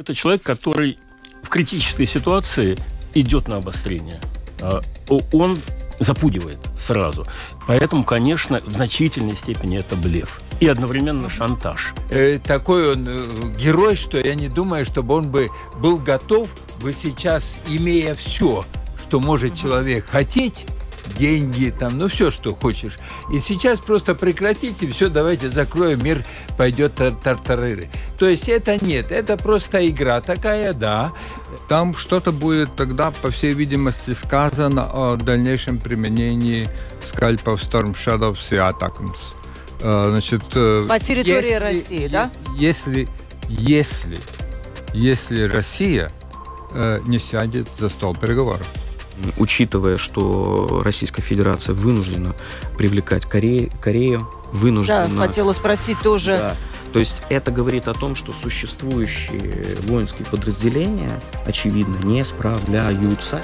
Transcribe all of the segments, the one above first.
Это человек, который в критической ситуации идет на обострение. А, он запугивает сразу. Поэтому, конечно, в значительной степени это блеф. И одновременно шантаж. Э, такой он э, герой, что я не думаю, чтобы он бы был готов бы сейчас, имея все, что может человек хотеть, деньги, там, ну все, что хочешь. И сейчас просто прекратите, все, давайте закроем, мир пойдет тар тартарыры. То есть это нет, это просто игра такая, да. Там что-то будет тогда, по всей видимости, сказано о дальнейшем применении скальпов Storm Shadow и Атакмс. Э, значит, э, по территории если, России, да? Если, если, если Россия э, не сядет за стол переговоров учитывая, что Российская Федерация вынуждена привлекать Корею, Корею вынуждена... Да, хотела спросить тоже. Да. То есть это говорит о том, что существующие воинские подразделения, очевидно, не справляются.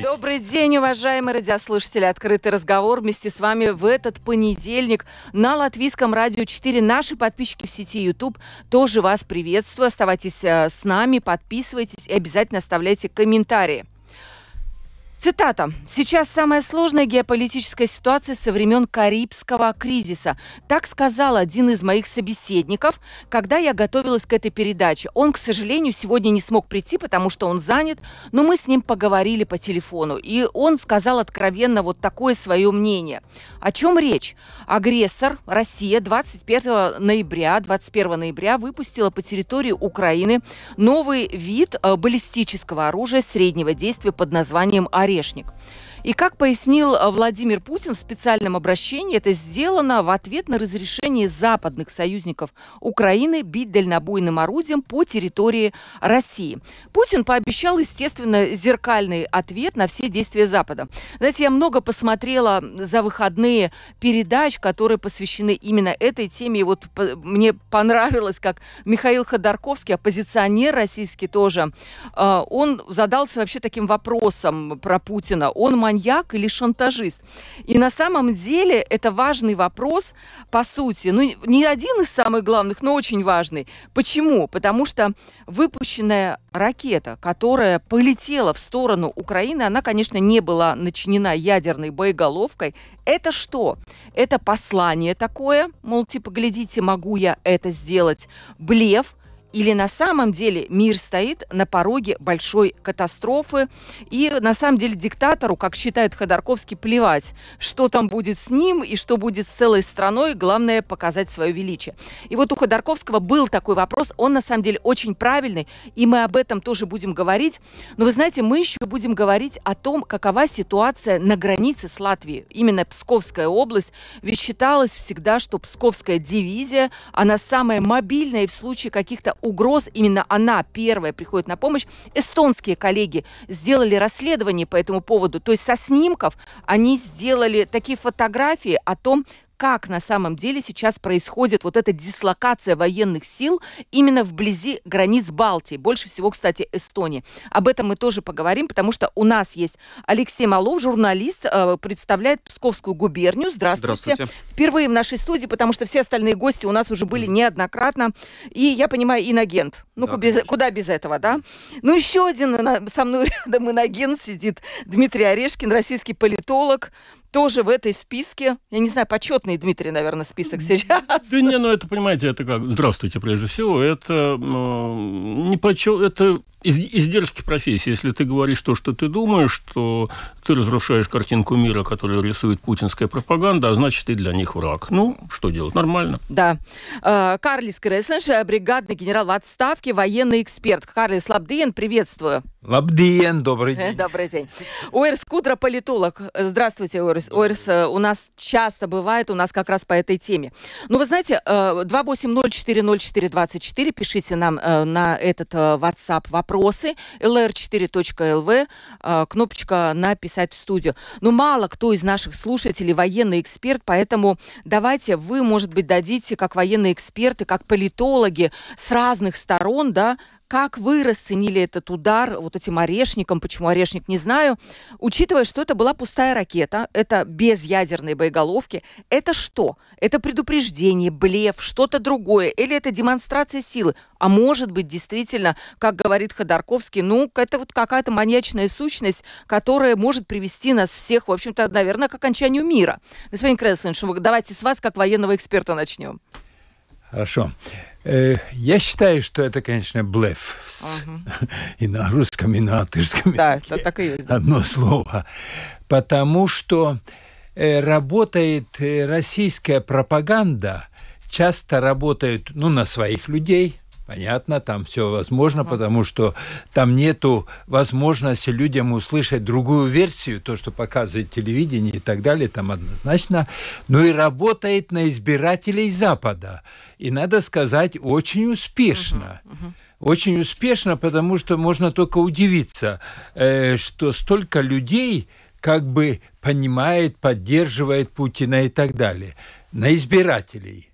Добрый день, уважаемые радиослушатели. Открытый разговор вместе с вами в этот понедельник на Латвийском радио 4. Наши подписчики в сети YouTube тоже вас приветствую. Оставайтесь э, с нами, подписывайтесь и обязательно оставляйте комментарии. Цитата. «Сейчас самая сложная геополитическая ситуация со времен Карибского кризиса». Так сказал один из моих собеседников, когда я готовилась к этой передаче. Он, к сожалению, сегодня не смог прийти, потому что он занят, но мы с ним поговорили по телефону. И он сказал откровенно вот такое свое мнение. О чем речь? Агрессор Россия 21 ноября, 21 ноября выпустила по территории Украины новый вид э, баллистического оружия среднего действия под названием «Ари». Орешник. И как пояснил э, Владимир Путин в специальном обращении, это сделано в ответ на разрешение западных союзников Украины бить дальнобойным орудием по территории России. Путин пообещал, естественно, зеркальный ответ на все действия Запада. Знаете, я много посмотрела за выходные передач, которые посвящены именно этой теме. И вот мне понравилось, как Михаил Ходорковский, оппозиционер российский тоже, э, он задался вообще таким вопросом про Путина. Он маньяк или шантажист. И на самом деле это важный вопрос, по сути, ну, не один из самых главных, но очень важный. Почему? Потому что выпущенная ракета, которая полетела в сторону Украины, она, конечно, не была начинена ядерной боеголовкой. Это что? Это послание такое, мол, типа, глядите, могу я это сделать. Блеф – или на самом деле мир стоит на пороге большой катастрофы, и на самом деле диктатору, как считает Ходорковский, плевать, что там будет с ним и что будет с целой страной, главное показать свое величие. И вот у Ходорковского был такой вопрос, он на самом деле очень правильный, и мы об этом тоже будем говорить. Но вы знаете, мы еще будем говорить о том, какова ситуация на границе с Латвией. Именно Псковская область, ведь считалось всегда, что Псковская дивизия, она самая мобильная и в случае каких-то угроз, именно она первая приходит на помощь. Эстонские коллеги сделали расследование по этому поводу, то есть со снимков они сделали такие фотографии о том, как на самом деле сейчас происходит вот эта дислокация военных сил именно вблизи границ Балтии. Больше всего, кстати, Эстонии. Об этом мы тоже поговорим, потому что у нас есть Алексей Малов, журналист, э, представляет Псковскую губернию. Здравствуйте. Здравствуйте. Впервые в нашей студии, потому что все остальные гости у нас уже были неоднократно. И, я понимаю, иногент. Ну, да, без, куда без этого, да? Ну, еще один со мной рядом иногент сидит Дмитрий Орешкин, российский политолог, тоже в этой списке, я не знаю, почетный Дмитрий, наверное, список сейчас. Да не, ну это, понимаете, это как, здравствуйте, прежде всего, это э, не почет, это из, издержки профессии. Если ты говоришь то, что ты думаешь, что ты разрушаешь картинку мира, которую рисует путинская пропаганда, а значит, ты для них враг. Ну, что делать? Нормально. Да. А, Карлис Кресленш, бригадный генерал в отставке, военный эксперт. Карлис Лабдиен, приветствую. Лабдиен, добрый день. Добрый день. Уэр Скудра, политолог. Здравствуйте, Уэр Орис, Орис э, у нас часто бывает, у нас как раз по этой теме. Ну, вы знаете, 280402424, э, пишите нам э, на этот WhatsApp вопросы, lr4.lv, кнопочка «Написать в студию». Ну мало кто из наших слушателей военный эксперт, поэтому давайте вы, может быть, дадите как военные эксперты, как политологи с разных сторон, да, как вы расценили этот удар вот этим орешником? Почему орешник, не знаю. Учитывая, что это была пустая ракета, это без ядерной боеголовки, это что? Это предупреждение, блеф, что-то другое? Или это демонстрация силы? А может быть, действительно, как говорит Ходорковский, ну, это вот какая-то маньячная сущность, которая может привести нас всех, в общем-то, наверное, к окончанию мира. Господин Креслинш, давайте с вас, как военного эксперта, начнем. Хорошо. Э, я считаю, что это, конечно, блеф. И на русском, и на латышском. Да, это так и есть. Одно слово. Потому что э, работает э, российская пропаганда, часто работают, ну, на своих людей, Понятно, там все возможно, потому что там нету возможности людям услышать другую версию, то, что показывает телевидение и так далее, там однозначно. Но и работает на избирателей Запада. И надо сказать, очень успешно. Uh-huh, uh-huh очень успешно, потому что можно только удивиться, э, что столько людей как бы понимает, поддерживает Путина и так далее, на избирателей.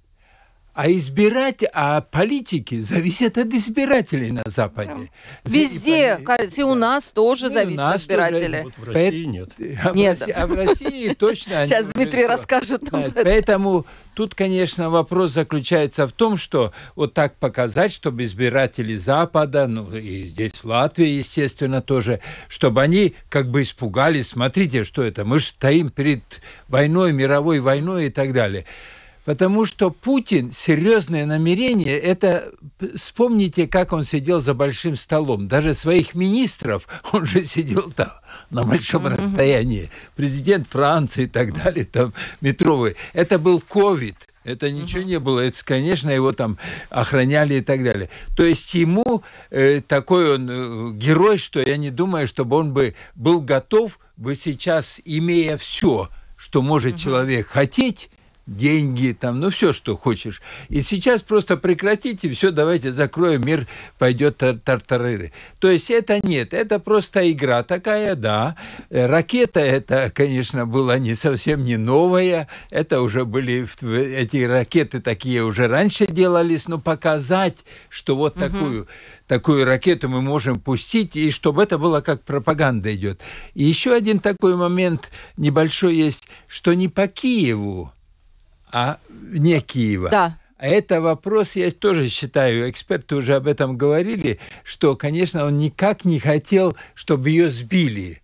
А избирать, а политики зависят от избирателей на Западе. Везде, и, кажется, ну, и у нас тоже зависят нас избиратели. Тоже, вот в России нет. А нет. В России, а в России точно. Сейчас Дмитрий расскажет нам. Поэтому тут, конечно, вопрос заключается в том, что вот так показать, чтобы избиратели Запада, ну и здесь в Латвии, естественно, тоже, чтобы они как бы испугались, смотрите, что это, мы же стоим перед войной, мировой войной и так далее. Потому что Путин, серьезное намерение, это вспомните, как он сидел за большим столом. Даже своих министров, он же сидел там на большом расстоянии. Президент Франции и так далее, там метровый. Это был ковид. Это ничего угу. не было. Это, конечно, его там охраняли и так далее. То есть ему э, такой он э, герой, что я не думаю, чтобы он бы был готов бы сейчас, имея все, что может угу. человек хотеть, деньги, там, ну все, что хочешь. И сейчас просто прекратите, все, давайте закроем, мир пойдет тар тартарары. То есть это нет, это просто игра такая, да. Э, ракета это, конечно, была не совсем не новая, это уже были, эти ракеты такие уже раньше делались, но показать, что вот угу. такую такую ракету мы можем пустить, и чтобы это было как пропаганда идет. И еще один такой момент небольшой есть, что не по Киеву, а вне Киева. Да. А это вопрос, я тоже считаю, эксперты уже об этом говорили, что, конечно, он никак не хотел, чтобы ее сбили.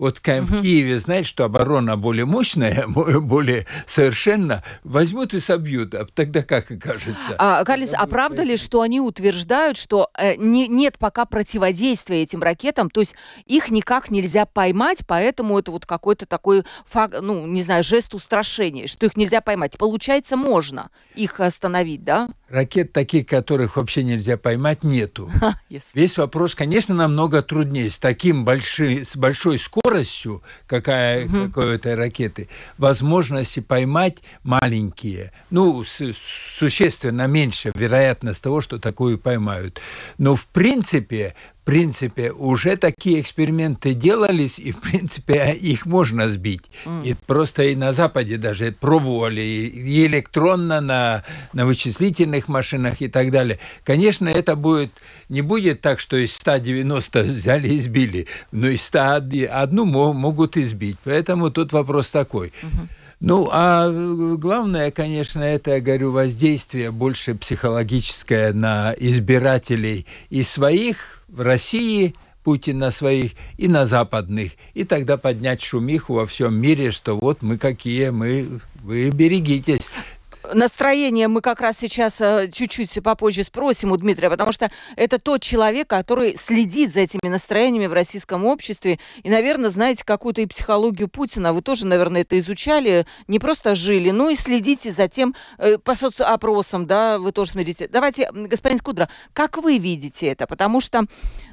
Вот угу. в Киеве, знаешь, что оборона более мощная, более совершенно, возьмут и собьют. А тогда как окажется? А, Карлис, а правда ли, что они утверждают, что э, не, нет пока противодействия этим ракетам, то есть их никак нельзя поймать, поэтому это вот какой-то такой, ну, не знаю, жест устрашения, что их нельзя поймать. Получается, можно их остановить, да? Ракет таких, которых вообще нельзя поймать, нету. Весь вопрос, конечно, намного труднее. С таким большим, с большой скоростью скоростью какая, угу. какой этой ракеты возможности поймать маленькие, ну, с, существенно меньше вероятность того, что такую поймают. Но в принципе принципе, уже такие эксперименты делались, и, в принципе, их можно сбить. Mm. И просто и на Западе даже пробовали, и электронно на, на вычислительных машинах и так далее. Конечно, это будет не будет так, что из 190 взяли и сбили, но из 101 могут избить. Поэтому тут вопрос такой. Mm-hmm. Ну, а главное, конечно, это, я говорю, воздействие больше психологическое на избирателей и своих в России Путин на своих и на западных, и тогда поднять шумиху во всем мире, что вот мы какие, мы вы берегитесь настроение мы как раз сейчас э, чуть-чуть попозже спросим у Дмитрия, потому что это тот человек, который следит за этими настроениями в российском обществе. И, наверное, знаете какую-то и психологию Путина. Вы тоже, наверное, это изучали, не просто жили, но и следите за тем, э, по соцопросам, да, вы тоже смотрите. Давайте, господин Скудра, как вы видите это? Потому что,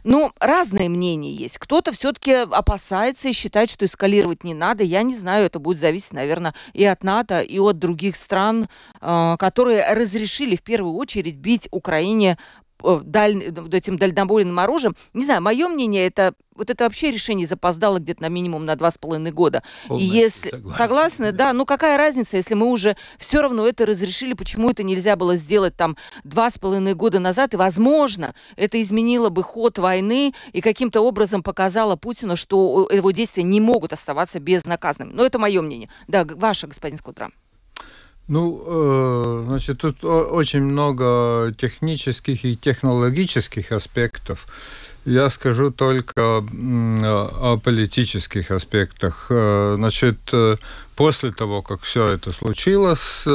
ну, разные мнения есть. Кто-то все-таки опасается и считает, что эскалировать не надо. Я не знаю, это будет зависеть, наверное, и от НАТО, и от других стран, а, которые разрешили в первую очередь бить Украине э, даль, э, этим дальнобойным оружием. Не знаю, мое мнение, это вот это вообще решение запоздало где-то на минимум на два с половиной года. И если согласен. согласны, да. да, ну какая разница, если мы уже все равно это разрешили, почему это нельзя было сделать там два с половиной года назад? И, возможно, это изменило бы ход войны и каким-то образом показало Путину, что э, его действия не могут оставаться безнаказанными. Но это мое мнение. Да, ваше, господин Скутра. Ну, э, значит, тут очень много технических и технологических аспектов. Я скажу только о политических аспектах. Э, значит, э, после того, как все это случилось,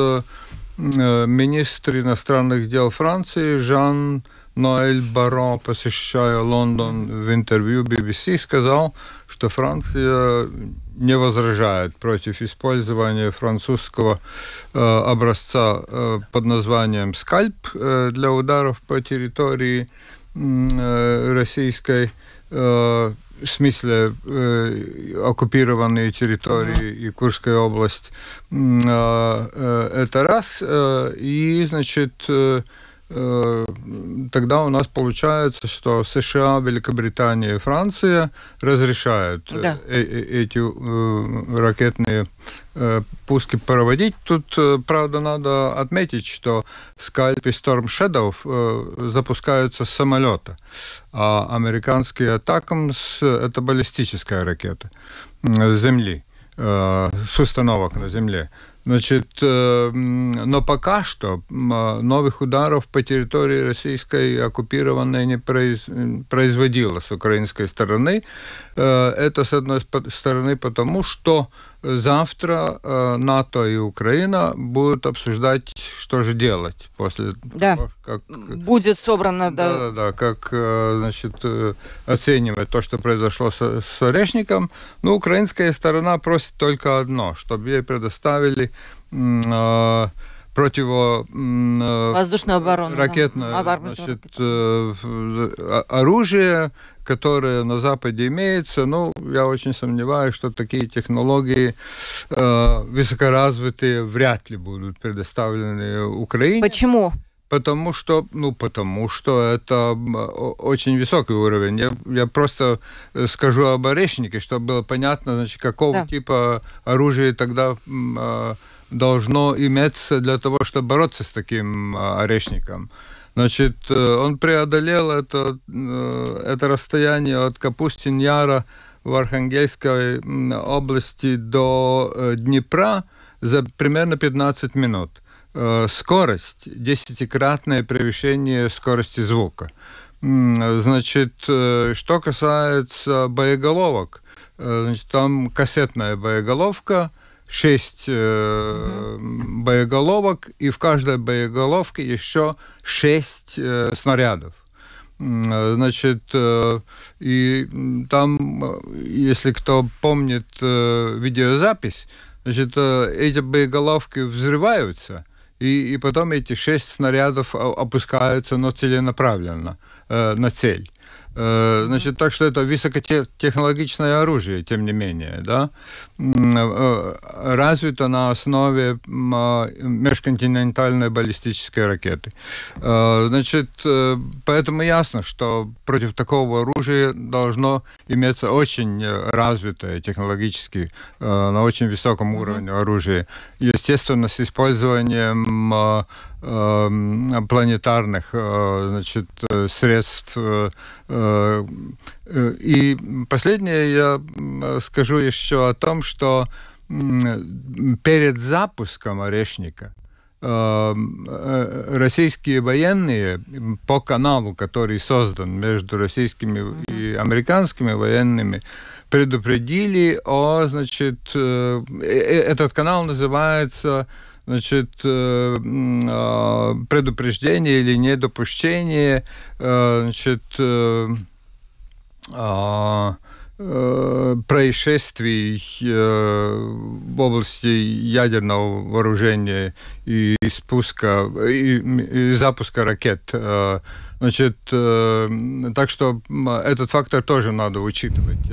министр иностранных дел Франции Жан Ноэль Баро, посещая Лондон в интервью BBC, сказал, что Франция не возражает против использования французского э, образца э, под названием «Скальп» э, для ударов по территории э, российской э, в смысле э, оккупированные территории и Курская область. Э, э, это раз. Э, и, значит, э, Э, тогда у нас получается, что США, Великобритания и Франция разрешают э, да. Э, э эти э ракетные э пуски проводить. Тут, правда, надо отметить, что Skype и Storm Shadow э запускаются с самолета, а американские атакамс это баллистическая ракета с Земли, э с установок на Земле. Значит, э, но пока что а, новых ударов по территории российской оккупированной не произ... производилось с украинской стороны. Э, это, с одной стороны, потому что завтра э, НАТО и Украина будут обсуждать, что же делать после да. того, как... Будет собрано... Да, да, да, как, э, значит, э, оценивать то, что произошло с, с Орешником. Но ну, украинская сторона просит только одно, чтобы ей предоставили... Э, противо... Э, Воздушную оборону. Ракетное а значит, э, э, а, оружие, которое на Западе имеется. Ну, я очень сомневаюсь, что такие технологии высокоразвитые вряд ли будут предоставлены Украине. Почему? Потому что, ну, потому что это очень высокий уровень. Я, я просто скажу об орешнике, чтобы было понятно, значит, какого да. типа оружия тогда э, должно иметься для того, чтобы бороться с таким а, орешником. Значит, э, он преодолел это, э, это расстояние от Капустин-Яра в Архангельской области до э, Днепра за примерно 15 минут. Скорость, десятикратное превышение скорости звука. Значит, что касается боеголовок, значит, там кассетная боеголовка – шесть э, угу. боеголовок, и в каждой боеголовке еще шесть э, снарядов. Э, значит, э, и там, э, если кто помнит видеозапись, значит, эти боеголовки взрываются, и, и потом эти шесть снарядов опускаются, но целенаправленно на цель. Э, значит, так что это высокотехнологичное оружие, тем не менее, да, э, развито на основе э, межконтинентальной баллистической ракеты. Значит, поэтому ясно, что против такого оружия должно иметься очень развитое технологически, на очень высоком уровне оружие, естественно, с использованием Э, планетарных э, значит, средств. Э, и последнее я скажу еще о том, что перед запуском «Орешника» российские военные по каналу, который создан между российскими и американскими военными, предупредили о, значит, этот канал называется значит, э, а, предупреждение или недопущение э, значит, э, а, происшествий в области ядерного вооружения и спуска и, и запуска ракет. Значит, так что этот фактор тоже надо учитывать.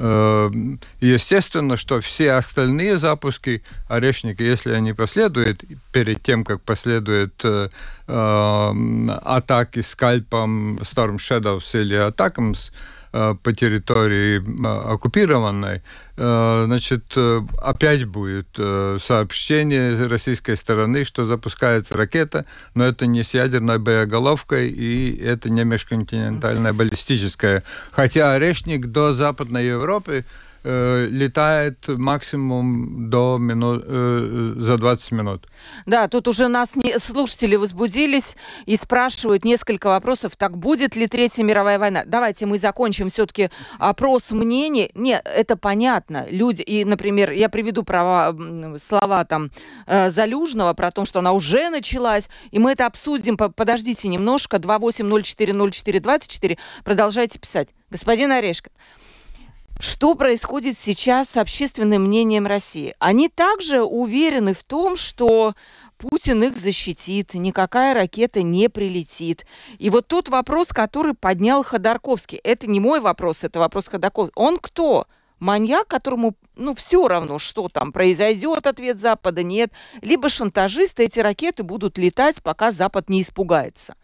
Эм, естественно, что все остальные запуски Орешника, если они последуют, перед тем, как последуют э, эм, атаки скальпом Storm Shadows или атакам с Э, по территории э, оккупированной, э, значит, опять будет сообщение российской стороны, что запускается ракета, но это не с ядерной боеголовкой и это не межконтинентальная баллистическая. Хотя орешник до Западной Европы летает максимум до минут, э, за 20 минут. Да, тут уже нас не, слушатели возбудились и спрашивают несколько вопросов. Так будет ли Третья мировая война? Давайте мы закончим все-таки опрос мнений. Не, это понятно. Люди, и, например, я приведу права, слова там э, Залюжного про то, что она уже началась, и мы это обсудим. Подождите немножко. 28040424. Продолжайте писать. Господин Орешко. Что происходит сейчас с общественным мнением России? Они также уверены в том, что Путин их защитит, никакая ракета не прилетит. И вот тот вопрос, который поднял Ходорковский, это не мой вопрос, это вопрос Ходорковского. Он кто? маньяк, которому ну все равно, что там произойдет, ответ Запада нет, либо шантажисты, эти ракеты будут летать, пока Запад не испугается.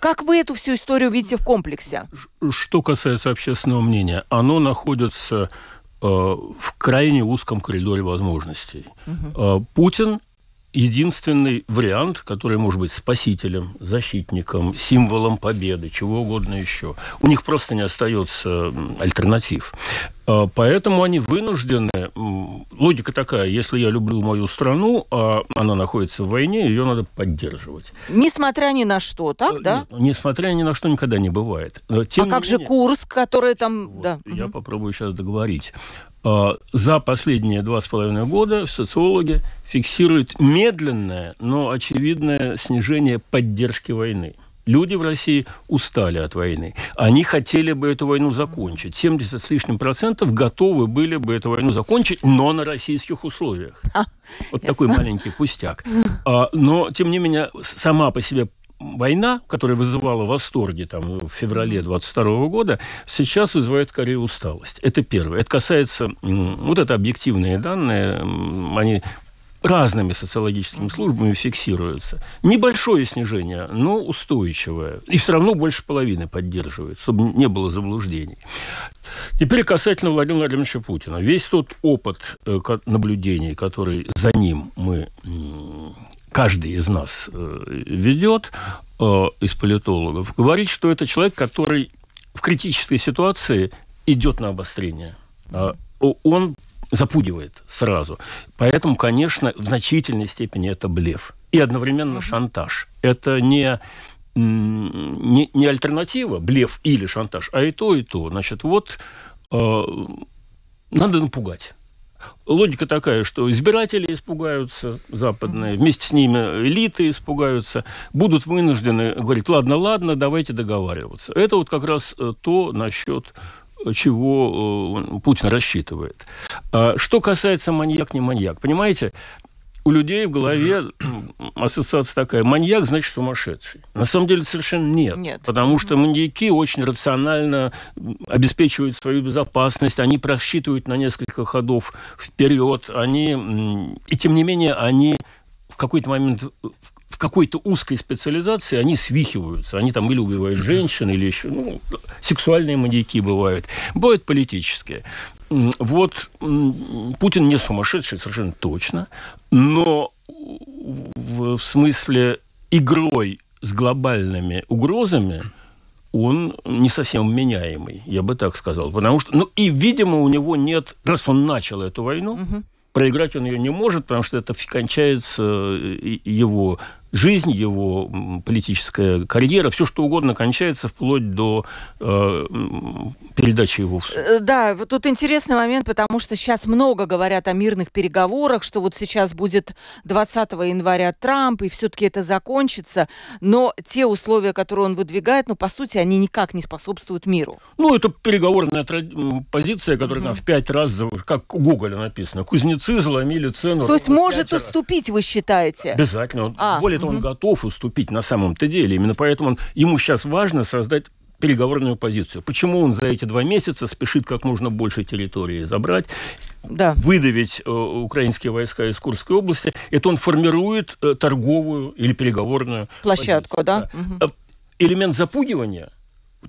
Как вы эту всю историю видите в комплексе? Что касается общественного мнения, оно находится э, в крайне узком коридоре возможностей. Угу. Э, Путин единственный вариант, который может быть спасителем, защитником, символом победы, чего угодно еще. У них просто не остается альтернатив. А, поэтому они вынуждены... Логика такая, если я люблю мою страну, а она находится в войне, ее надо поддерживать. Несмотря ни на что, так, э, да? несмотря ни на что никогда не бывает. Тем а как менее... же Курск, который там... Вот, да. Я угу. попробую сейчас договорить. Э, за последние два с половиной года социологи фиксируют медленное, но очевидное снижение поддержки войны. Люди в России устали от войны. Они хотели бы эту войну закончить. 70 с лишним процентов готовы были бы эту войну закончить, но на российских условиях. А, вот ясно. такой маленький пустяк. А, но, тем не менее, сама по себе война, которая вызывала восторги там, в феврале 22 года, сейчас вызывает скорее усталость. Это первое. Это касается... Вот это объективные данные, они разными социологическими службами фиксируются. Небольшое снижение, но устойчивое. И все равно больше половины поддерживает, чтобы не было заблуждений. Теперь касательно Владимира Владимировича Путина. Весь тот опыт э, наблюдений, который за ним мы каждый из нас э, ведет э, из политологов, говорит, что это человек, который в критической ситуации идет на обострение. А, он запугивает сразу. Поэтому, конечно, в значительной степени это блеф. И одновременно mm-hmm. шантаж. Это не, не, не альтернатива, блеф или шантаж, а и то, и то. Значит, вот э, надо напугать. Логика такая, что избиратели испугаются западные, вместе с ними элиты испугаются, будут вынуждены говорить, ладно, ладно, давайте договариваться. Это вот как раз э, то, насчет э, чего э, Путин рассчитывает. А что касается маньяк, не маньяк, понимаете, у людей в голове ассоциация такая, маньяк значит сумасшедший. На самом деле совершенно нет. нет. Потому что маньяки очень рационально обеспечивают свою безопасность, они просчитывают на несколько ходов вперед, они... И тем не менее они в какой-то момент в какой-то узкой специализации они свихиваются. Они там или убивают женщин, или еще... Ну, сексуальные маньяки бывают. Бывают политические. Вот Путин не сумасшедший, совершенно точно, но в смысле игрой с глобальными угрозами он не совсем меняемый, я бы так сказал. Потому что, ну, и, видимо, у него нет, раз он начал эту войну, угу. проиграть он ее не может, потому что это кончается э, его жизнь, его политическая карьера, все что угодно кончается вплоть до э, передачи его в суд. Э, да, вот тут интересный момент, потому что сейчас много говорят о мирных переговорах, что вот сейчас будет 20 января Трамп, и все-таки это закончится. Но те условия, которые он выдвигает, ну, по сути, они никак не способствуют миру. Ну, это переговорная позиция, которая mm-hmm. там в пять раз, как у Гоголя написано, кузнецы заломили цену. То есть может уступить, вы считаете? Обязательно. А, Более угу. того, он готов уступить на самом-то деле. Именно поэтому он, ему сейчас важно создать переговорную позицию. Почему он за эти два месяца спешит как можно больше территории забрать, да. выдавить э, украинские войска из Курской области? Это он формирует э, торговую или переговорную площадку, позицию. да? да. Угу. Э, элемент запугивания –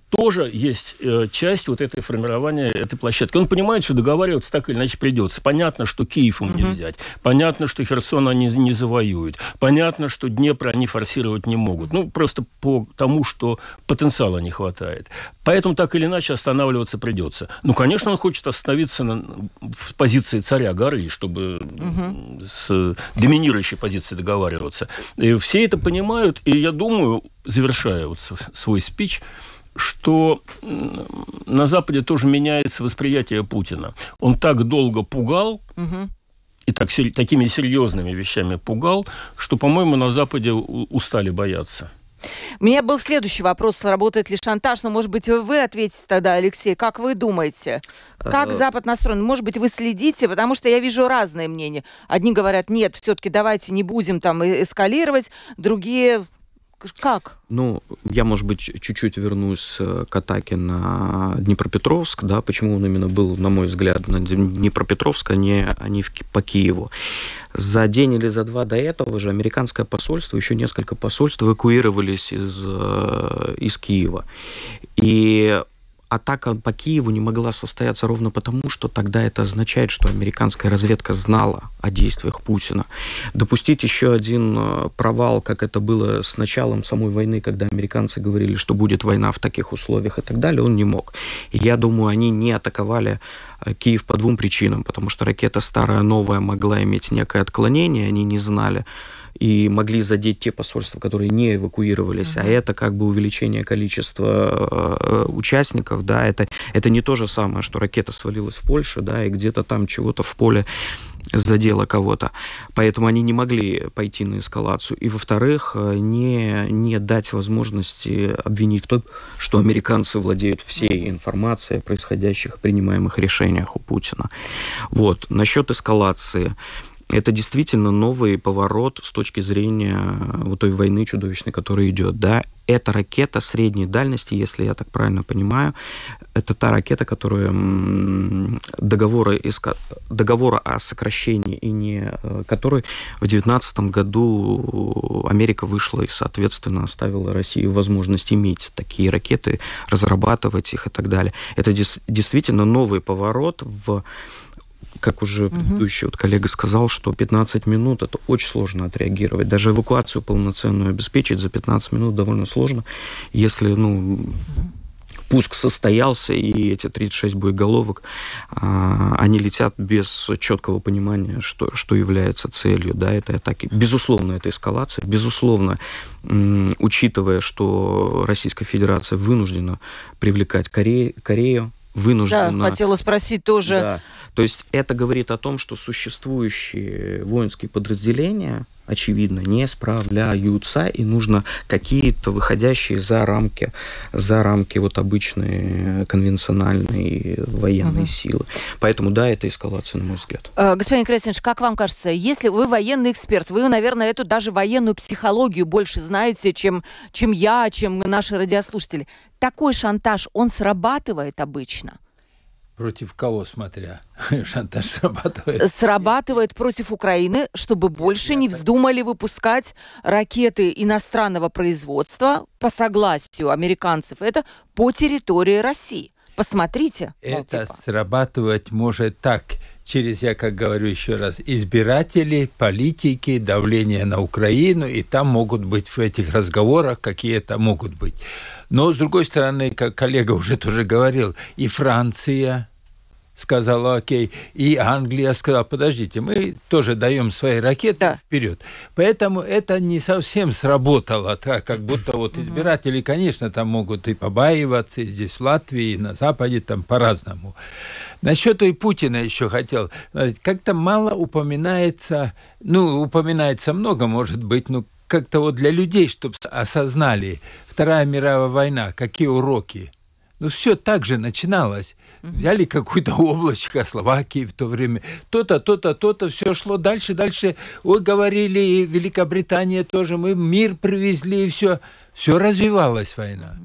тоже есть э, часть вот этой формирования этой площадки. Он понимает, что договариваться так или иначе придется. Понятно, что Киев он не взять. Понятно, что Херсон они не завоюют. Понятно, что Днепр они форсировать не могут. Ну, просто по тому, что потенциала не хватает. Поэтому так или иначе останавливаться придется. Ну, конечно, он хочет остановиться на, в позиции царя горы, чтобы с доминирующей позиции договариваться. И все это понимают, и я думаю, завершая вот свой спич, что на Западе тоже меняется восприятие Путина. Он так долго пугал, угу. и так, такими серьезными вещами пугал, что, по-моему, на Западе устали бояться. У меня был следующий вопрос, работает ли шантаж, но, ну, может быть, вы ответите тогда, Алексей, как вы думаете, как э, Запад настроен? Может быть, вы следите, потому что я вижу разные мнения. Одни говорят, нет, все-таки давайте не будем там э, эскалировать, другие как? Ну, я, может быть, чуть-чуть вернусь э, к атаке на Днепропетровск, да, почему он именно был, на мой взгляд, на Днепропетровск, а не, а не в, по Киеву. За день или за два до этого же американское посольство, еще несколько посольств эвакуировались из, э, из Киева. И атака по Киеву не могла состояться ровно потому, что тогда это означает, что американская разведка знала о действиях Путина. Допустить еще один э, провал, как это было с началом самой войны, когда американцы говорили, что будет война в таких условиях и так далее, он не мог. И я думаю, они не атаковали э, Киев по двум причинам, потому что ракета старая, новая могла иметь некое отклонение, они не знали, и могли задеть те посольства, которые не эвакуировались, mm-hmm. а это как бы увеличение количества э, участников, да, это, это не то же самое, что ракета свалилась в Польше, да, и где-то там чего-то в поле задело кого-то. Поэтому они не могли пойти на эскалацию. И, во-вторых, э, не, не дать возможности обвинить в том, что американцы владеют всей информацией о происходящих принимаемых решениях у Путина. Вот. Насчет эскалации это действительно новый поворот с точки зрения э, вот той войны чудовищной, которая идет, да. Это ракета средней дальности, если я так правильно понимаю, это та ракета, которая договора, договора о сокращении и не э, который в 2019 году э, Америка вышла и, соответственно, оставила России возможность иметь такие ракеты, разрабатывать их и так далее. Это действительно новый поворот в как уже предыдущий вот коллега сказал, что 15 минут это очень сложно отреагировать. Даже эвакуацию полноценную обеспечить за 15 минут довольно сложно, если, ну, пуск состоялся, и эти 36 боеголовок, а, они летят без четкого понимания, что, что является целью да, этой атаки. Безусловно, это эскалация. Безусловно, учитывая, что Российская Федерация вынуждена привлекать Коре Корею, вынуждена... Да, хотела спросить тоже. Да. То есть это говорит о том, что существующие воинские подразделения очевидно, не справляются, и нужно какие-то выходящие за рамки, за рамки вот обычной э, конвенциональной военной угу. силы. Поэтому, да, это эскалация, на мой взгляд. Э, господин Крестинович, как вам кажется, если вы военный эксперт, вы, наверное, эту даже военную психологию больше знаете, чем, чем я, чем наши радиослушатели. Такой шантаж, он срабатывает обычно? Против кого, смотря, шантаж срабатывает? Срабатывает против Украины, чтобы больше не вздумали выпускать ракеты иностранного производства по согласию американцев. Это по территории России. Посмотрите. Это ну, типа. срабатывать может так, через, я как говорю еще раз, избиратели, политики, давление на Украину, и там могут быть в этих разговорах какие-то могут быть. Но, с другой стороны, как коллега уже тоже говорил, и Франция, сказала окей. И Англия сказала, подождите, мы тоже даем свои ракеты да. вперед. Поэтому это не совсем сработало так, как будто вот избиратели, конечно, там могут и побаиваться, и здесь в Латвии, и на Западе, там по-разному. Насчет и Путина еще хотел. Как-то мало упоминается, ну, упоминается много, может быть, ну, как-то вот для людей, чтобы осознали Вторая мировая война, какие уроки – ну, все так же начиналось. Взяли какую-то область Чехословакии в то время. То-то, то-то, то-то. Все шло дальше, дальше. Ой, говорили, и Великобритания тоже. Мы мир привезли, и все. Все развивалась война.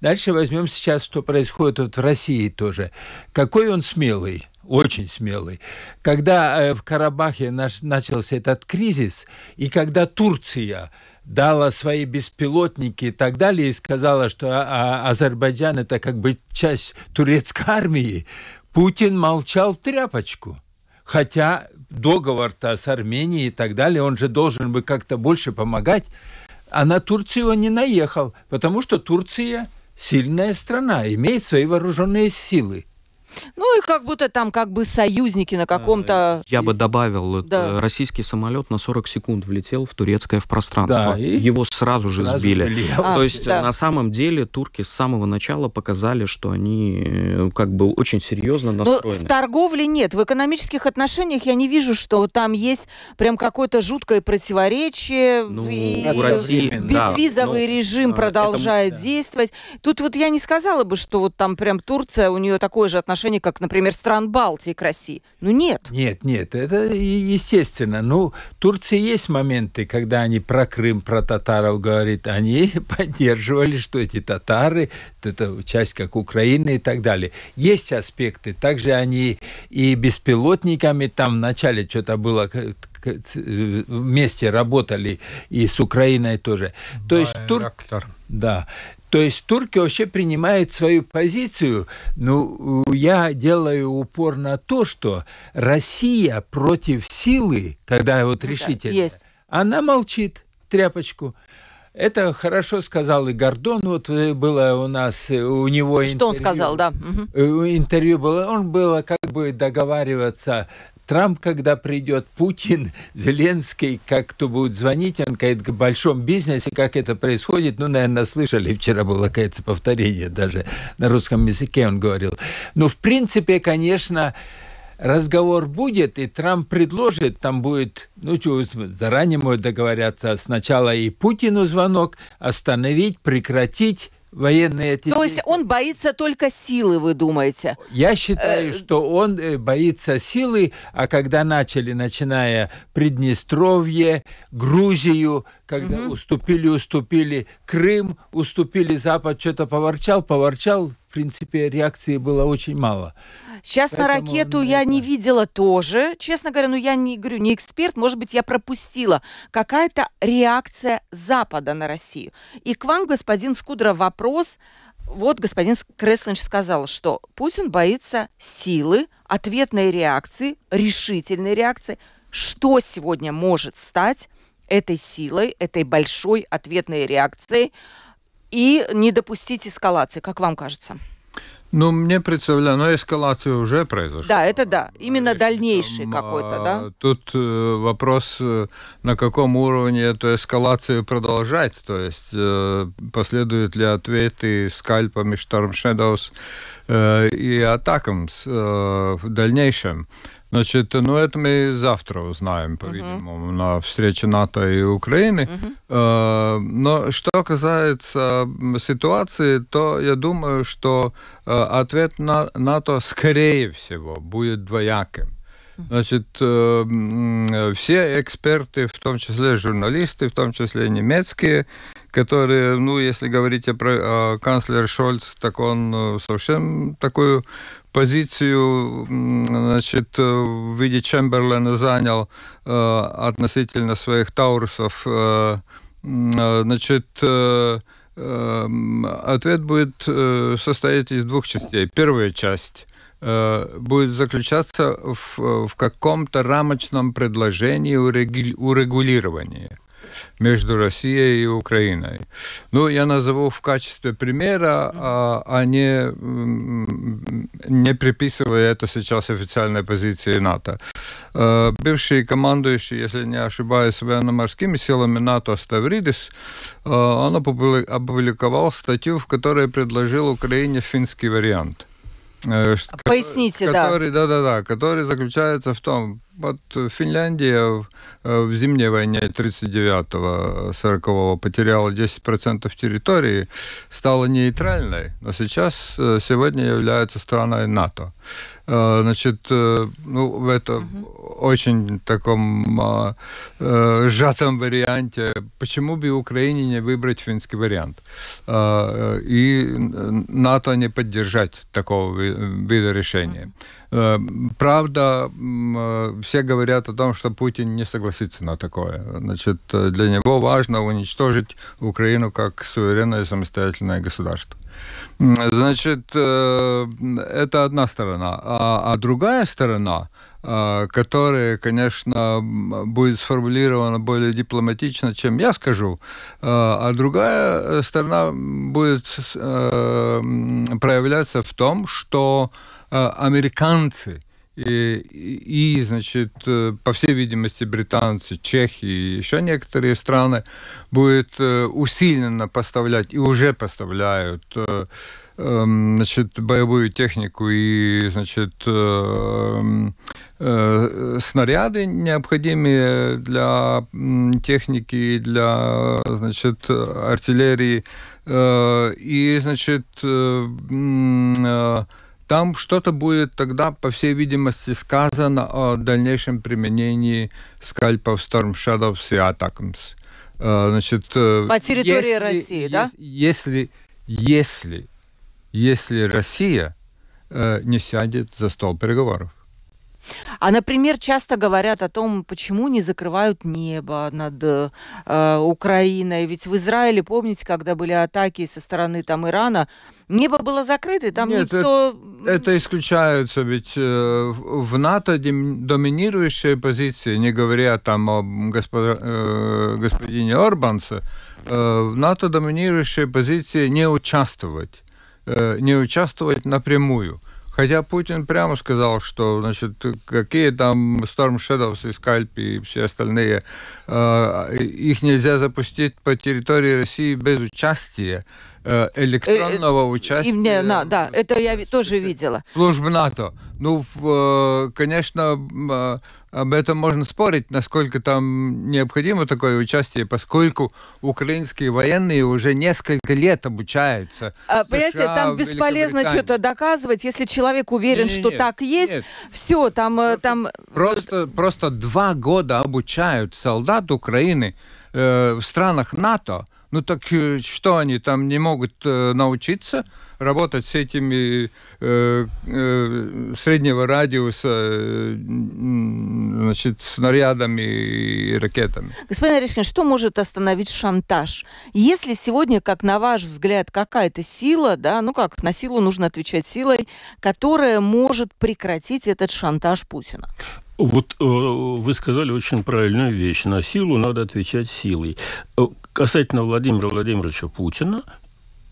Дальше возьмем сейчас, что происходит вот в России тоже. Какой он смелый очень смелый. Когда э, в Карабахе наш, начался этот кризис, и когда Турция дала свои беспилотники и так далее, и сказала, что а, а Азербайджан это как бы часть турецкой армии, Путин молчал в тряпочку. Хотя договор-то с Арменией и так далее, он же должен бы как-то больше помогать. А на Турцию он не наехал, потому что Турция сильная страна, имеет свои вооруженные силы. Ну и как будто там как бы союзники на э, каком-то... Я бы добавил, э, да. российский самолет на 40 секунд влетел в турецкое в пространство. Да, и... Его сразу же сразу сбили. А, То есть да. Э, на самом деле турки с самого начала показали, что они как бы очень серьезно ну, настроены. Но в торговле нет. В экономических отношениях я не вижу, что там есть прям какое-то жуткое противоречие. Ну, и... у России... Безвизовый ну, да, режим ну, продолжает это... действовать. Тут вот я не сказала бы, что вот там прям Турция, у нее такое же отношение отношение, как, например, стран Балтии к России. Ну нет. Нет, нет, это естественно. Ну, Турции есть моменты, когда они про Крым, про татаров говорят, они поддерживали, что эти татары, это часть как Украины и так далее. Есть аспекты. Также они и беспилотниками, там вначале что-то было, э, вместе работали и с Украиной тоже. То Байрактор. есть Тур... Да. То есть турки вообще принимают свою позицию. Ну, я делаю упор на то, что Россия против силы, когда вот ну решительно, да, есть. она молчит тряпочку. Это хорошо сказал и Гордон. Вот э, было у нас э, у него Что интервью. Что он сказал, да? Угу. Интервью было. Он было как бы договариваться Трамп, когда придет, Путин, Зеленский, как то будет звонить, он говорит, к большом бизнесе, как это происходит, ну, наверное, слышали, вчера было, кажется, повторение даже на русском языке он говорил. Но, ну, в принципе, конечно, разговор будет, и Трамп предложит, там будет, ну, заранее могут договорятся, сначала и Путину звонок, остановить, прекратить, военные... Эти... То есть он боится только силы, вы думаете? Я считаю, э... что он э, боится силы, а когда начали, начиная Приднестровье, Грузию, когда угу. уступили, уступили Крым, уступили Запад, что-то поворчал, поворчал, в принципе, реакции было очень мало. Сейчас Поэтому на ракету ну, я не видела тоже, честно говоря, но ну, я не говорю, не эксперт, может быть, я пропустила. Какая-то реакция Запада на Россию. И к вам, господин Скудра, вопрос. Вот господин Креслинч сказал, что Путин боится силы, ответной реакции, решительной реакции. Что сегодня может стать этой силой, этой большой ответной реакцией и не допустить эскалации, как вам кажется? Ну, мне представляю, но ну, эскалация уже произошла. Да, это да. Именно Если дальнейший какой-то, а, да? Тут э, вопрос, э, на каком уровне эту эскалацию продолжать. То есть э, последуют ли ответы скальпами Storm Shadows э, и атакам э, в дальнейшем. Значит, ну это мы завтра узнаем, по-видимому, uh-huh. на встрече НАТО и Украины. Uh-huh. Но что касается ситуации, то я думаю, что э, ответ на НАТО, скорее всего, будет двояким. Значит, э, все эксперты, в том числе журналисты, в том числе немецкие, которые, ну, если говорить о, о канцлере Шольц, так он совсем такую позицию, значит, в виде Чемберлена занял э, относительно своих Таурусов, э, значит, э, ответ будет состоять из двух частей. Первая часть будет заключаться в, в каком-то рамочном предложении урегулирования между Россией и Украиной. Ну, я назову в качестве примера, а, а не, не приписывая это сейчас официальной позиции НАТО. Э, бывший командующий, если не ошибаюсь, военно-морскими силами НАТО Ставридис, э, он опубликовал статью, в которой предложил Украине финский вариант – Э, а, поясните, который, да. Да-да-да, который заключается в том, вот Финляндия в э, зимней войне 39-40 потеряла 10% территории, стала нейтральной, но сейчас, э, сегодня является страной НАТО. Э, значит, э, ну, в этом Uh-huh. очень таком а, э, сжатом варианте. Почему бы Украине не выбрать финский вариант? Э, э и НАТО не поддержать такого вида решения. Э, правда, э, все говорят о том, что Путин не согласится на такое. Значит, для него важно уничтожить Украину как суверенное самостоятельное государство. Значит, э, это одна сторона. А, а другая сторона, э, которая, конечно, будет сформулирована более дипломатично, чем я скажу, э, а другая сторона будет проявляться в том, что американцы – и, и, значит, э, по всей видимости, британцы, чехи и еще некоторые страны будут э, усиленно поставлять и уже поставляют э, эм, значит, боевую технику и, значит, эм, снаряды, необходимые для техники, для, значит, артиллерии. И, значит, там что-то будет тогда, по всей видимости, сказано о дальнейшем применении скальпов Storm Shadows и Атакмс. Э, значит, э, по территории если, России, да? Если, если, если Россия э, не сядет за стол переговоров. А, например, часто говорят о том, почему не закрывают небо над э, Украиной. Ведь в Израиле, помните, когда были атаки со стороны там Ирана, Небо было закрыто, там Нет, никто... Это, это исключаются, ведь э, в НАТО доминирующая позиция, не говоря там о э, господине Орбанце, э, в НАТО доминирующая позиция не участвовать, не участвовать напрямую. Хотя Путин прямо сказал, что значит, какие там Storm Shadows и Скальп и все остальные, э, их нельзя запустить по территории России без участия Э, электронного э, э, участия. И мне, на, да, это я тоже видела. Служб НАТО. Ну, конечно, об этом можно спорить, насколько там необходимо такое участие, поскольку украинские военные уже несколько лет обучаются. А, понимаете, там бесполезно что-то доказывать, если человек уверен, не, что нет, так есть, нет. все, там... Просто, там... Просто, просто два года обучают солдат Украины э, в странах НАТО, ну так э, что они там не могут э, научиться работать с этими э, э, среднего радиуса э, значит, снарядами и ракетами? Господин Орешкин, что может остановить шантаж? Если сегодня, как на ваш взгляд, какая-то сила, да, ну как, на силу нужно отвечать силой, которая может прекратить этот шантаж Путина? Вот э, вы сказали очень правильную вещь. На силу надо отвечать силой. Э, касательно Владимира Владимировича Путина,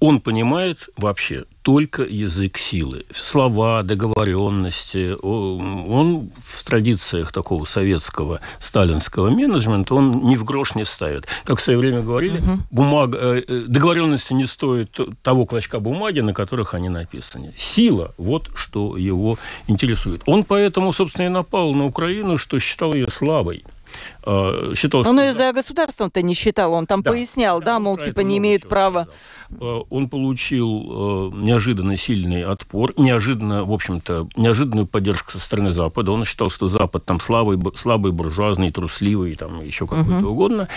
он понимает вообще только язык силы. Слова, договоренности. Он в традициях такого советского сталинского менеджмента, он ни в грош не ставит. Как в свое время говорили, угу. бумага, э, э, договоренности не стоит того клочка бумаги, на которых они написаны. Сила – вот что его интересует. Он поэтому, собственно, и напал на Украину, что считал ее слабой. Э, считал, что... Он ее за государством-то не считал, он там да, пояснял, да, да мол, типа не имеет права. Сказал. Э, он получил э, неожиданно сильный отпор, неожиданно, в общем-то, неожиданную поддержку со стороны Запада. Он считал, что Запад там слабый, слабый буржуазный, трусливый, там еще какой-то угу. угодно.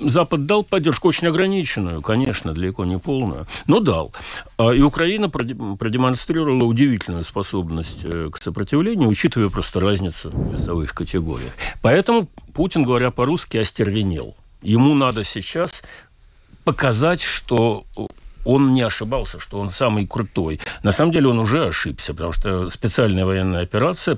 Запад дал поддержку очень ограниченную, конечно, далеко не полную, но дал. И Украина продемонстрировала удивительную способность к сопротивлению, учитывая просто разницу в весовых категориях. Поэтому Путин, говоря по-русски, остервенел. Ему надо сейчас показать, что он не ошибался, что он самый крутой. На самом деле он уже ошибся, потому что специальная военная операция,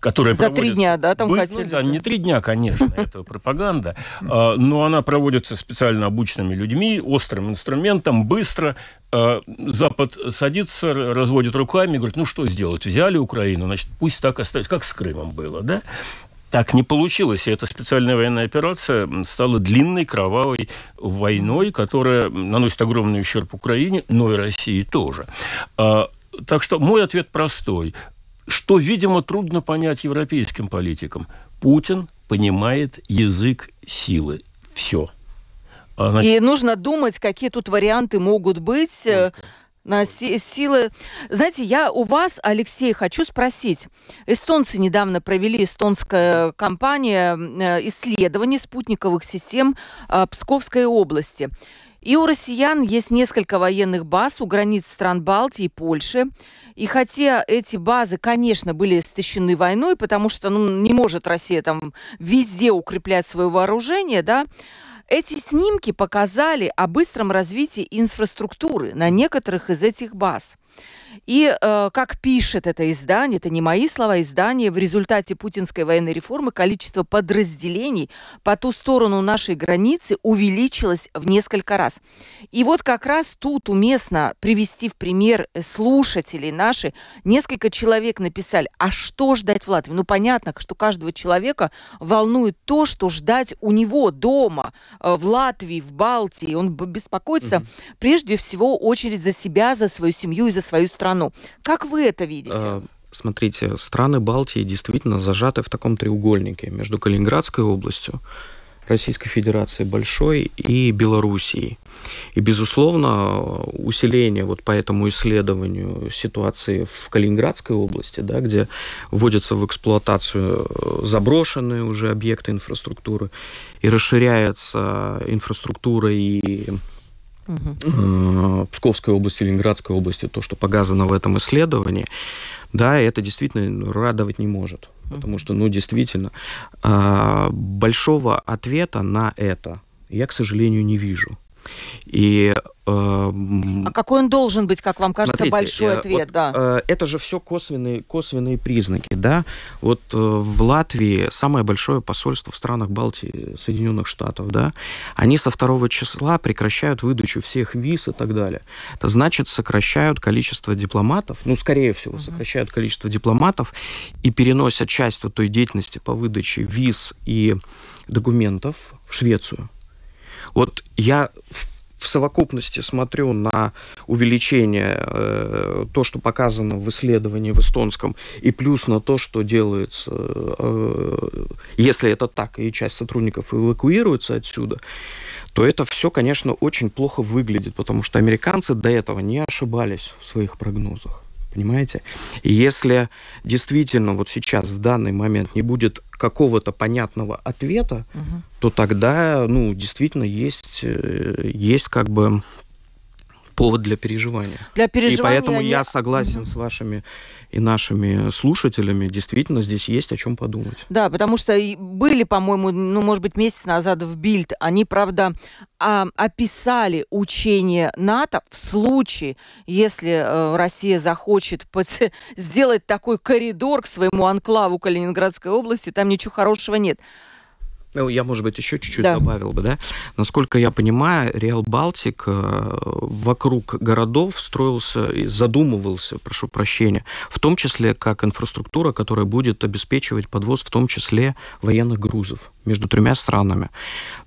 которая За три дня, да, там быть, хотели? да, не три дня, конечно, это пропаганда, а, но она проводится специально обученными людьми, острым инструментом, быстро. А, Запад садится, разводит руками, говорит, ну что сделать, взяли Украину, значит, пусть так остается, как с Крымом было, да? так не получилось. И эта специальная военная операция стала длинной, кровавой войной, которая наносит огромный ущерб Украине, но и России тоже. А, так что мой ответ простой. Что, видимо, трудно понять европейским политикам. Путин понимает язык силы. Все. А, значит... И нужно думать, какие тут варианты могут быть. Только на силы. Знаете, я у вас, Алексей, хочу спросить. Эстонцы недавно провели, эстонская компания, э, исследование спутниковых систем а, Псковской области. И у россиян есть несколько военных баз у границ стран Балтии и Польши. И хотя эти базы, конечно, были истощены войной, потому что ну, не может Россия там везде укреплять свое вооружение, да, эти снимки показали о быстром развитии инфраструктуры на некоторых из этих баз. И э, как пишет это издание, это не мои слова, а издание, в результате путинской военной реформы количество подразделений по ту сторону нашей границы увеличилось в несколько раз. И вот как раз тут уместно привести в пример э, слушателей наши. Несколько человек написали, а что ждать в Латвии? Ну, понятно, что каждого человека волнует то, что ждать у него дома, э, в Латвии, в Балтии. Он беспокоится угу. прежде всего очередь за себя, за свою семью и за свою страну страну. Как вы это видите? А, смотрите, страны Балтии действительно зажаты в таком треугольнике между Калининградской областью, Российской Федерации Большой и Белоруссией. И, безусловно, усиление вот по этому исследованию ситуации в Калининградской области, да, где вводятся в эксплуатацию э, заброшенные уже объекты инфраструктуры, и расширяется инфраструктура и угу. Псковской области, Ленинградской области, то, что показано в этом исследовании, да, это действительно радовать не может. Потому что, ну, действительно, а, большого ответа на это я, к сожалению, не вижу. И, э, а какой он должен быть, как вам кажется, смотрите, большой э, ответ? Вот, да. Э, это же все косвенные, косвенные признаки. Да? Вот э, в Латвии самое большое посольство в странах Балтии, Соединенных Штатов, да? они со 2 числа прекращают выдачу всех виз и так далее. Это значит, сокращают количество дипломатов, ну, скорее всего, угу. сокращают количество дипломатов и переносят часть вот той деятельности по выдаче виз и документов в Швецию. Вот я в совокупности смотрю на увеличение, э, то, что показано в исследовании в эстонском, и плюс на то, что делается, э, если это так, и часть сотрудников эвакуируется отсюда, то это все, конечно, очень плохо выглядит, потому что американцы до этого не ошибались в своих прогнозах. Понимаете? И если действительно вот сейчас, в данный момент, не будет какого-то понятного ответа, угу. то тогда, ну, действительно есть, э, есть как бы повод для переживания. Для переживания. И поэтому они... я согласен mm-hmm. с вашими и нашими слушателями. Действительно, здесь есть о чем подумать. Да, потому что были, по-моему, ну, может быть, месяц назад в Бильд, они, правда, а, описали учение НАТО в случае, если э, Россия захочет сделать такой коридор к своему анклаву Калининградской области, там ничего хорошего нет. Ну, я, может быть, еще чуть-чуть да. добавил бы, да. Насколько я понимаю, Реал Балтик э, вокруг городов строился и задумывался, прошу прощения, в том числе как инфраструктура, которая будет обеспечивать подвоз, в том числе военных грузов между тремя странами.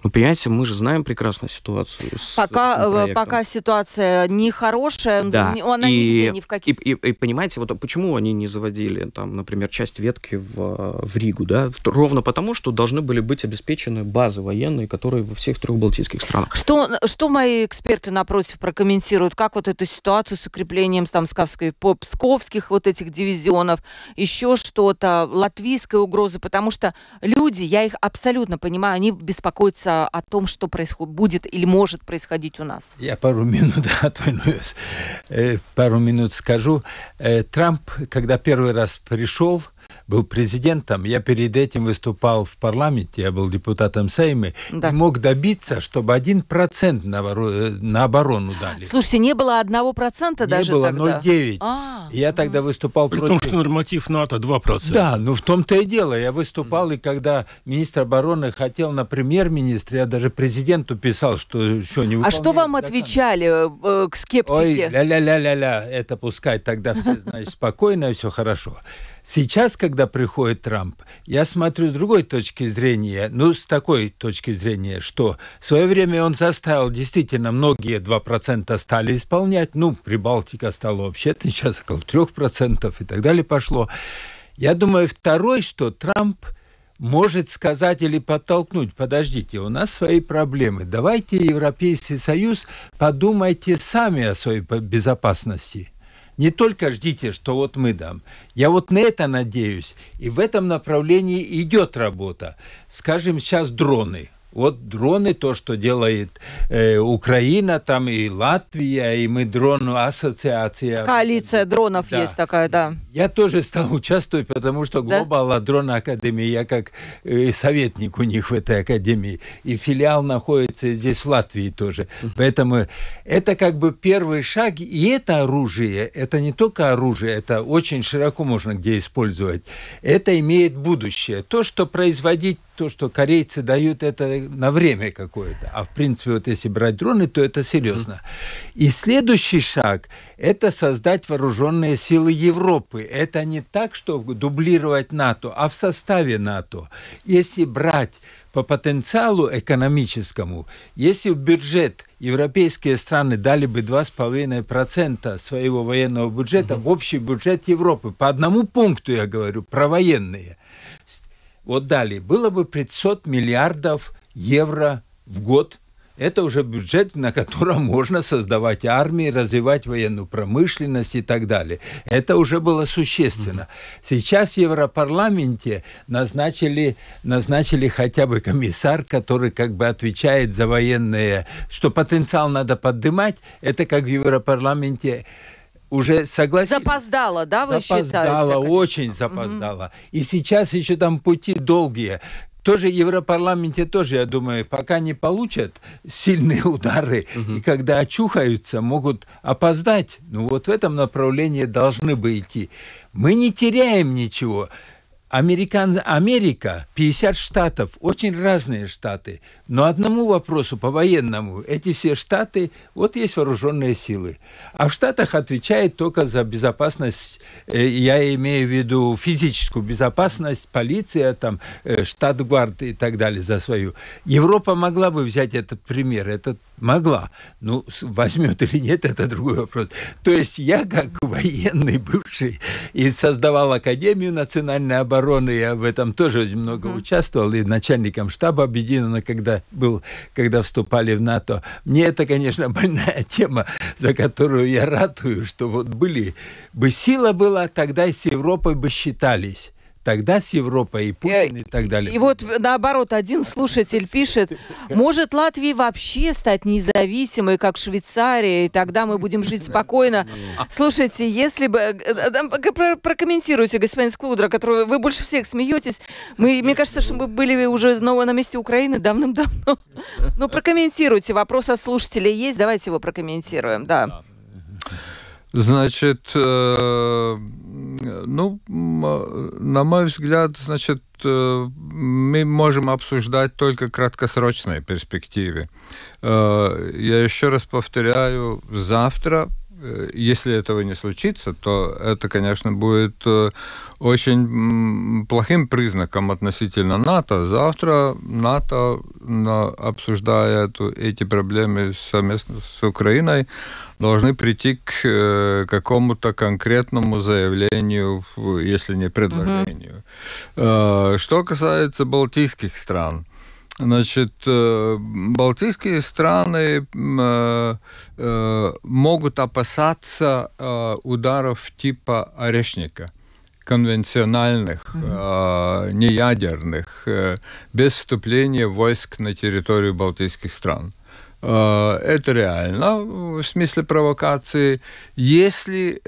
Ну, понимаете, мы же знаем прекрасно ситуацию. С э, пока, э, пока ситуация нехорошая, да. она и, нигде, ни в каких... И, и, и понимаете, вот почему они не заводили, там, например, часть ветки в, э, в Ригу, да? Ровно потому, что должны были быть обеспечены базы военные, которые во всех трех балтийских странах. Что, что мои эксперты напротив прокомментируют? Как вот эту ситуацию с укреплением там, скавской, псковских вот этих дивизионов, еще что-то, латвийской угрозы? Потому что люди, я их абсолютно понимаю, они беспокоятся вопроса о том, что происходит, будет или может происходить у нас. Я пару минут отвалюсь, э, пару минут скажу. Э, Трамп, когда первый раз пришел, был президентом, я перед этим выступал в парламенте, я был депутатом сейма да. и мог добиться, чтобы 1% на, э, на оборону дали. Слушайте, не было 1% не даже было, тогда? 0,9. А, я м -м. тогда ну. выступал При против... том, что норматив НАТО 2%. Да, ну в том-то и дело. Я выступал, и когда министр обороны хотел на премьер министра я даже президенту писал, что еще не А что вам отвечали э, э, к скептике? Ой, ля-ля-ля-ля-ля, это пускай тогда все, значит, спокойно, все хорошо. Сейчас, когда приходит Трамп, я смотрю с другой точки зрения, ну, с такой точки зрения, что в свое время он заставил действительно многие 2% стали исполнять, ну, Прибалтика стала вообще, сейчас около 3% и так далее пошло. Я думаю, второй, что Трамп может сказать или подтолкнуть, подождите, у нас свои проблемы, давайте Европейский Союз подумайте сами о своей безопасности. Не только ждите, что вот мы дам. Я вот на это надеюсь. И в этом направлении идет работа. Скажем, сейчас дроны – вот дроны, то, что делает э, Украина, там и Латвия, и мы дрон ассоциация. Коалиция дронов да. есть такая, да. Я тоже стал участвовать, потому что глобала да? академии я как э, советник у них в этой академии, и филиал находится здесь в Латвии тоже. Поэтому это как бы первый шаг, и это оружие, это не только оружие, это очень широко можно где использовать. Это имеет будущее. То, что производить то, что корейцы дают, это на время какое-то. А в принципе, вот если брать дроны, то это серьезно. И следующий шаг – это создать вооруженные силы Европы. Это не так, чтобы дублировать НАТО, а в составе НАТО. Если брать по потенциалу экономическому, если в бюджет европейские страны дали бы 2,5% своего военного бюджета угу. в общий бюджет Европы, по одному пункту я говорю, про военные, вот дали, было бы 500 миллиардов евро в год. Это уже бюджет, на котором можно создавать армии, развивать военную промышленность и так далее. Это уже было существенно. Сейчас в Европарламенте назначили, назначили хотя бы комиссар, который как бы отвечает за военные, что потенциал надо поддымать. Это как в Европарламенте уже согласились. Запоздала, да, вы запоздала, считаете? Запоздала, очень запоздала. Угу. И сейчас еще там пути долгие. Тоже в Европарламенте тоже, я думаю, пока не получат сильные удары, угу. и когда очухаются, могут опоздать. Ну вот в этом направлении должны бы идти. Мы не теряем ничего. Американ... Америка, 50 штатов, очень разные штаты. Но одному вопросу по военному, эти все штаты, вот есть вооруженные силы. А в штатах отвечает только за безопасность, э, я имею в виду физическую безопасность, полиция, там, э, штат гвард и так далее за свою. Европа могла бы взять этот пример, это могла. Ну, возьмет или нет, это другой вопрос. То есть я как военный бывший и создавал Академию национальной обороны, обороны я в этом тоже много mm участвовал, и начальником штаба объединенно, когда был, когда вступали в НАТО. Мне это, конечно, больная тема, за которую я ратую, что вот были бы сила была, тогда с Европой бы считались тогда с Европой и э, Путин и так далее. И вот наоборот, один слушатель пишет, может Латвия вообще стать независимой, как Швейцария, и тогда мы будем жить спокойно. Слушайте, если бы... Э, э, прокомментируйте, господин Скудра, которого вы больше всех смеетесь. Мы, мне кажется, что мы были уже снова на месте Украины давным-давно. Но ну, прокомментируйте. Вопрос от слушателя есть, давайте его прокомментируем. Да. Значит, ну, э, на мой взгляд, значит, э, мы можем обсуждать только краткосрочные перспективы. Э, я еще раз повторяю, завтра если этого не случится, то это, конечно, будет очень плохим признаком относительно НАТО. Завтра НАТО на, обсуждая эту, эти проблемы совместно с Украиной, должны прийти к э, какому-то конкретному заявлению, если не предложению. Mm-hmm. Э, что касается балтийских стран, Значит, э, балтийские страны э, э, могут опасаться ударов типа орешника конвенциональных, угу. э, неядерных, э, без вступления войск на территорию балтийских стран. Э, это реально в смысле провокации, если э,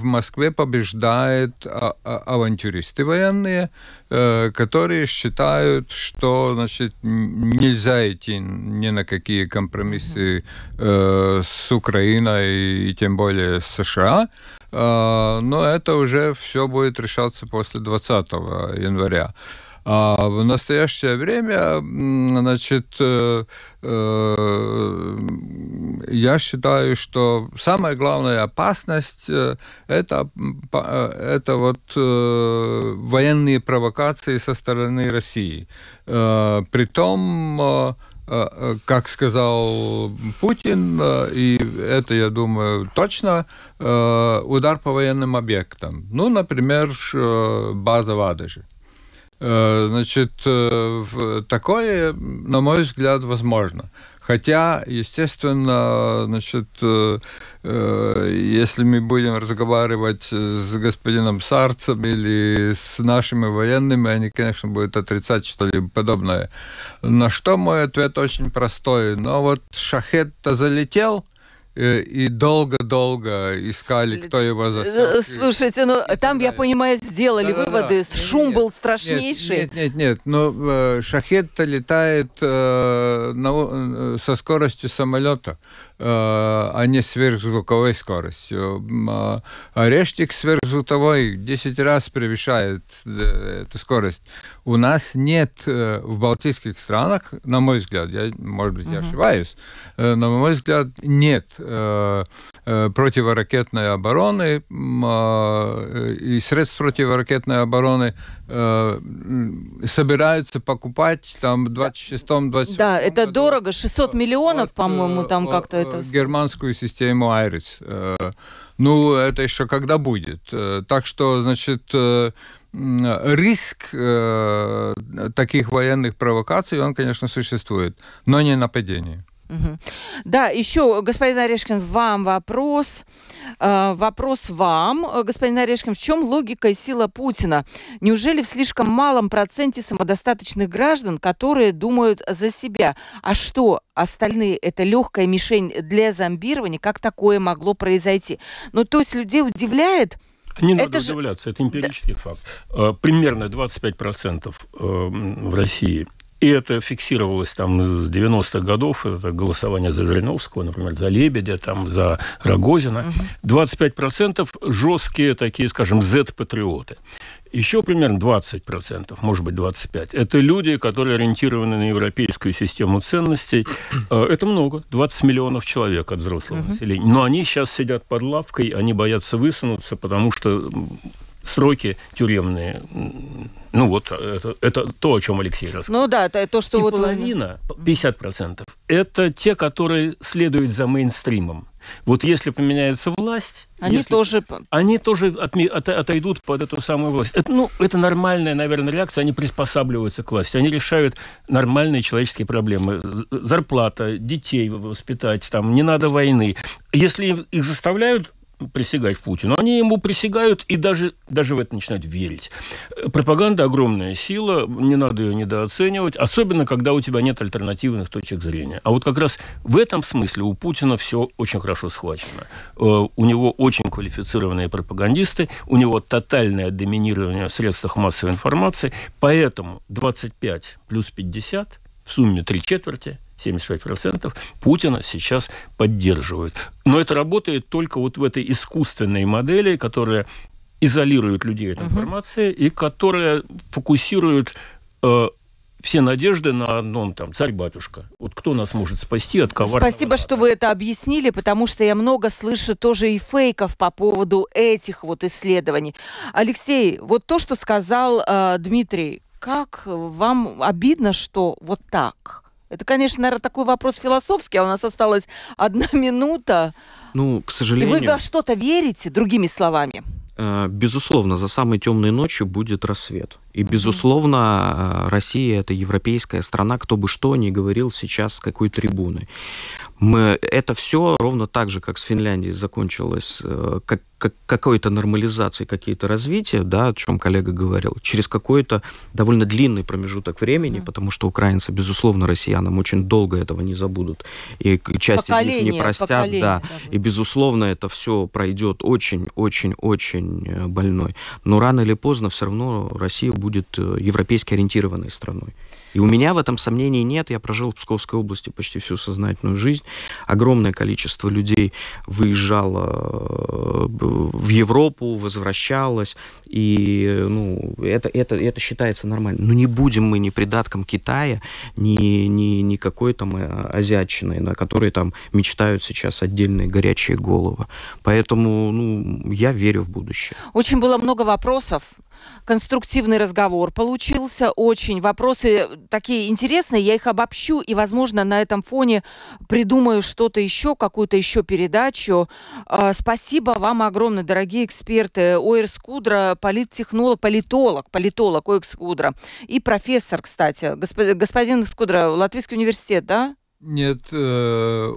в Москве побеждают а а авантюристы военные, э, которые считают, что значит, нельзя идти ни на какие компромиссы э, с Украиной и тем более с США, Э, но это уже все будет решаться после 20 января. А в настоящее время, значит, э, э, я считаю, что самая главная опасность э, это, э, это вот э, военные провокации со стороны России. При Притом Э, э, как сказал Путин, э, и это, я думаю, точно, удар по военным объектам. Ну, например, база в Адыже. Значит, такое, на мой взгляд, возможно. Хотя, естественно, значит, э, э, если мы будем разговаривать с господином Сарцем или с нашими военными, они, конечно, будут отрицать что-либо подобное. На что мой ответ очень простой. Но вот шахет-то залетел, Э, и долго-долго искали, кто его застрелил. Э, слушайте, ну и там, я понимаю, сделали да, выводы. Да, да. Шум нет, был страшнейший. Нет, нет, нет. Но ну, э, шахет летает э, на, э, со скоростью самолета. Э, а не сверхзвуковой скоростью. Орешник а, а сверхзвуковой 10 раз превышает э, эту скорость. У нас нет э, в балтийских странах, на мой взгляд, я, может быть, я ошибаюсь, но, на мой взгляд, нет противоракетной обороны и а, средств противоракетной обороны собираются покупать там в 26-27 Да, это дорого, 600 миллионов, э, по-моему, там как-то э, это... Германскую систему Айрис. Э, ну, это еще когда будет. Так что, значит, риск таких военных провокаций, он, конечно, существует, но не нападение. Да, еще, господин Орешкин, вам вопрос. Э, вопрос вам, э, господин Орешкин. В чем логика и сила Путина? Неужели в слишком малом проценте самодостаточных граждан, которые думают за себя? А что, остальные – это легкая мишень для зомбирования? Как такое могло произойти? Ну, то есть людей удивляет, не это надо же... удивляться, это эмпирический да. факт. Э, примерно 25% эм, в России и это фиксировалось там с 90-х годов, это голосование за Жириновского, например, за Лебедя, там, за Рогозина. Угу. 25% жесткие такие, скажем, Z-патриоты. Еще примерно 20%, может быть, 25%. Это люди, которые ориентированы на европейскую систему ценностей. Э, это много, 20 миллионов человек от взрослого угу. населения. Но они сейчас сидят под лавкой, они боятся высунуться, потому что сроки тюремные. Ну вот, э, это, это то, о чем Алексей рассказал. Ну да, это то, что и вот... половина, 50%, это те, которые следуют за мейнстримом. Вот если поменяется власть... Они если... тоже... Они тоже отме... от... отойдут под эту самую власть. Это, ну, это нормальная, наверное, реакция. Они приспосабливаются к власти. Они решают нормальные человеческие проблемы. Зарплата, детей воспитать, там, не надо войны. Если их заставляют присягать Путину. Они ему присягают и даже, даже в это начинают верить. Пропаганда – огромная сила, не надо ее недооценивать, особенно когда у тебя нет альтернативных точек зрения. А вот как раз в этом смысле у Путина все очень хорошо схвачено. Э, у него очень квалифицированные пропагандисты, у него тотальное доминирование в средствах массовой информации, поэтому 25 плюс 50 – в сумме три четверти 75% Путина сейчас поддерживают. Но это работает только вот в этой искусственной модели, которая изолирует людей от информации угу. и которая фокусирует э, все надежды на ну, одном там царь-батюшка. Вот кто нас может спасти от коварного? Спасибо, НАТО? что вы это объяснили, потому что я много слышу тоже и фейков по поводу этих вот исследований. Алексей, вот то, что сказал э, Дмитрий, как вам обидно, что вот так? Это, конечно, наверное, такой вопрос философский, а у нас осталась одна минута. Ну, к сожалению... И вы во что-то верите, другими словами? Э, безусловно, за самой темной ночью будет рассвет. И, безусловно, э, Россия – это европейская страна, кто бы что ни говорил сейчас с какой трибуны. Мы, это все ровно так же, как с Финляндией закончилось, э, как, как какой-то нормализацией, какие-то развития, да, о чем коллега говорил, через какой-то довольно длинный промежуток времени, mm. потому что украинцы, безусловно, россиянам очень долго этого не забудут, и часть поколение, из них не простят, да, да и безусловно, это все пройдет очень-очень-очень э, больной. Но рано или поздно все равно Россия будет э, европейски ориентированной страной. И у меня в этом сомнений нет. Я прожил в Псковской области почти всю сознательную жизнь. Огромное количество людей выезжало э, в Европу, возвращалось. И ну, это, это, это считается нормально. Но не будем мы ни придатком Китая, ни, ни, ни какой там э, азиатчиной, на которой там мечтают сейчас отдельные горячие головы. Поэтому ну, я верю в будущее. Очень было много вопросов конструктивный разговор получился, очень вопросы такие интересные, я их обобщу и, возможно, на этом фоне придумаю что-то еще, какую-то еще передачу. А, спасибо вам огромное, дорогие эксперты. Оэрс Скудра политтехнолог, политолог, политолог Оэрс Скудра и профессор, кстати. Господин Скудра, Латвийский университет, да? Нет, э,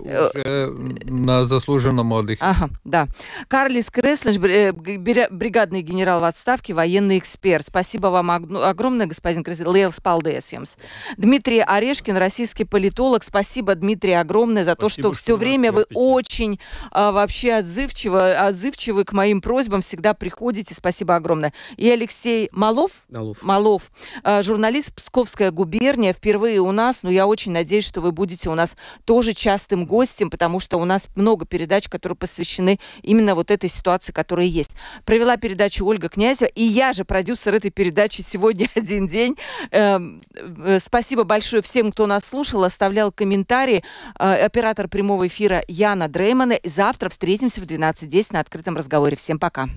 э, уже на заслуженном отдыхе. Ага, да. Карлис Креслиш, э, бригадный генерал в отставке, военный эксперт. Спасибо вам огромное, господин Креслиш. Лейлс Палдесиумс. Дмитрий Орешкин, российский политолог. Спасибо, Дмитрий, огромное за то, Спасибо, что, что все время вы очень а, вообще отзывчиво, отзывчивы к моим просьбам. Всегда приходите. Спасибо огромное. И Алексей Малов, Малов, Малов а, журналист Псковская губерния. Впервые у нас, но ну, я очень надеюсь, что вы будете у у нас тоже частым гостем, потому что у нас много передач, которые посвящены именно вот этой ситуации, которая есть. Провела передачу Ольга Князева, и я же продюсер этой передачи сегодня один день. Эм, э, спасибо большое всем, кто нас слушал, оставлял комментарии. Э, оператор прямого эфира Яна Дреймана. Завтра встретимся в 12.10 на открытом разговоре. Всем пока.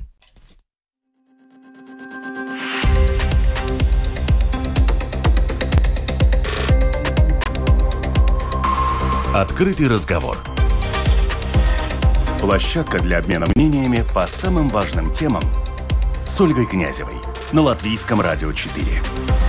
Открытый разговор. Площадка для обмена мнениями по самым важным темам с Ольгой Князевой на Латвийском радио 4.